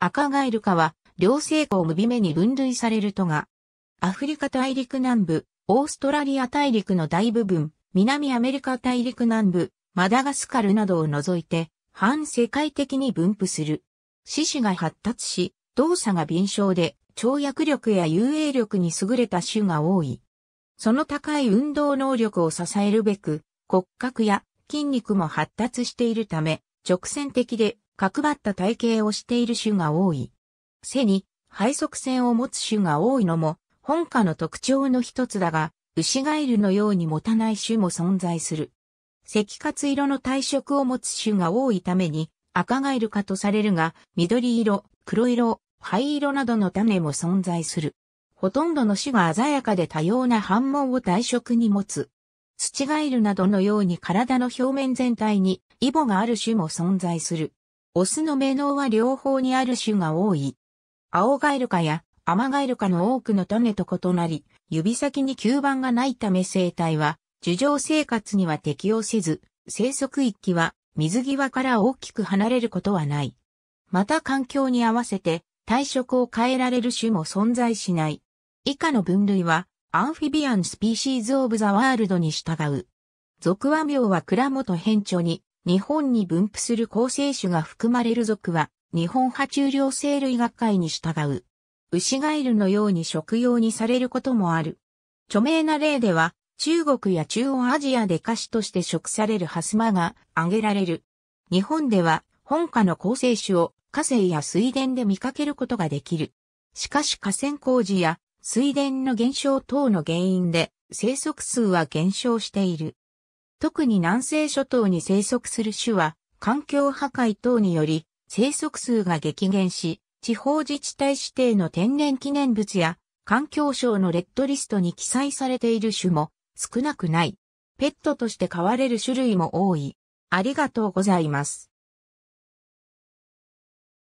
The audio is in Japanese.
赤ガイル科は、両性項無ビ目に分類されるとが、アフリカ大陸南部、オーストラリア大陸の大部分、南アメリカ大陸南部、マダガスカルなどを除いて、反世界的に分布する。四肢が発達し、動作が敏捷で、跳躍力や遊泳力に優れた種が多い。その高い運動能力を支えるべく、骨格や筋肉も発達しているため、直線的で角張った体型をしている種が多い。背に背側線を持つ種が多いのも本科の特徴の一つだが、牛ガエルのように持たない種も存在する。赤活色の体色を持つ種が多いために赤ガエル化とされるが、緑色、黒色、灰色などの種も存在する。ほとんどの種が鮮やかで多様な反毛を体色に持つ。土ガエルなどのように体の表面全体にイボがある種も存在する。オスの目脳は両方にある種が多い。青ガエルカやアマガエルカの多くの種と異なり、指先に吸盤がないため生態は、樹上生活には適応せず、生息域は水際から大きく離れることはない。また環境に合わせて体色を変えられる種も存在しない。以下の分類は、アンフィビアンスピーシーズ・オブ・ザ・ワールドに従う。俗和名は倉本編著に、日本に分布する構成種が含まれる属は、日本爬虫両生類学会に従う。ウシガエルのように食用にされることもある。著名な例では、中国や中央アジアで菓子として食されるハスマが挙げられる。日本では、本科の構成種を河川や水田で見かけることができる。しかし河川工事や水田の減少等の原因で生息数は減少している。特に南西諸島に生息する種は、環境破壊等により、生息数が激減し、地方自治体指定の天然記念物や、環境省のレッドリストに記載されている種も少なくない。ペットとして飼われる種類も多い。ありがとうございます。